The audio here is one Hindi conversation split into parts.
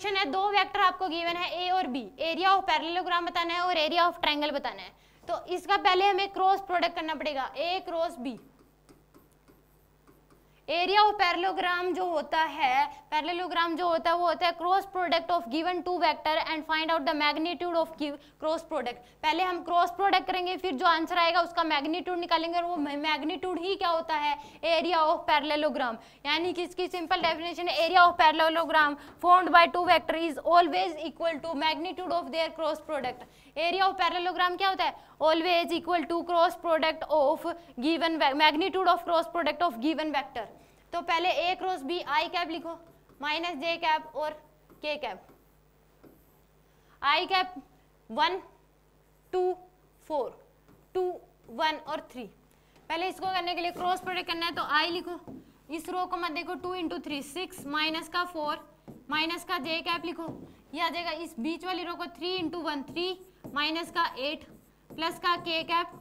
क्वेश्चन है दो वेक्टर आपको गिवन है ए और बी एरिया ऑफ पैरेललोग्राम बताना है और एरिया ऑफ ट्रायंगल बताना है तो इसका पहले हमें क्रॉस प्रोडक्ट करना पड़ेगा A cross B area of parallelogram जो होता है पैरलोग्राम जो होता है वो होता है cross product of given two vector and find out the magnitude of cross product पहले हम क्रॉस प्रोडक्ट करेंगे फिर जो आंसर आएगा उसका मैग्नीट्यूड निकालेंगे और वो मैग्नीट्यूड ही क्या होता है एरिया ऑफ पैरलोग्राम यानी कि इसकी simple definition area of parallelogram formed by two vector is always equal to magnitude of their cross product area of parallelogram क्या होता है always equal to cross product of given magnitude of cross product of given vector तो पहले A cross B I cap लिखो माइनस जे कैप और K cap I cap one two four two one और थ्री पहले इसको करने के लिए क्रॉस प्रोडक्ट करना है तो आई लिखो इस रो को मत देखो two into three six minus का फोर माइनस का जे कैप लिखो ये आ जाएगा इस बीच वाली रो को three into one three minus का एट प्लस का के कैप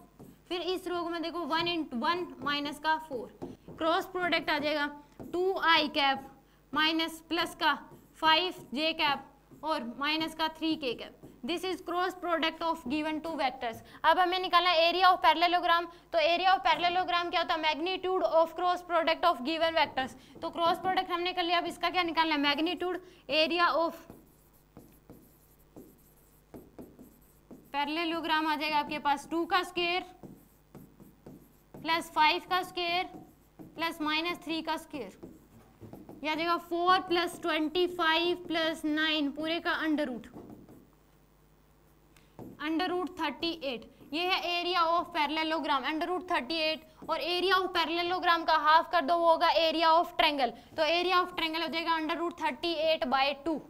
फिर इस रो को मैं देखो वन इंटू वन माइनस का फोर क्रॉस प्रोडक्ट आ जाएगा two I cap minus plus का फाइव जे कैप और माइनस का three K cap this is cross product of given two vectors अब हमें निकालना एरिया ऑफ पैरेललोग्राम तो एरिया ऑफ पैरेललोग्राम क्या होता है magnitude of cross product of given vectors तो क्रॉस प्रोडक्ट हमने कर लिया अब इसका क्या निकालना है मैग्नीट्यूड एरिया ऑफ पैरेललोग्राम आ जाएगा आपके पास टू का स्केयर प्लस फाइव का स्केयर प्लस माइनस थ्री का स्केयर या जाएगा four plus twenty five plus nine पूरे का under root under root thirty eight ये है area of parallelogram under root thirty eight और एरिया ऑफ पैरेललोग्राम का हाफ कर दो वो होगा एरिया ऑफ ट्रेंगल तो एरिया ऑफ ट्रेंगल हो जाएगा under root thirty eight by to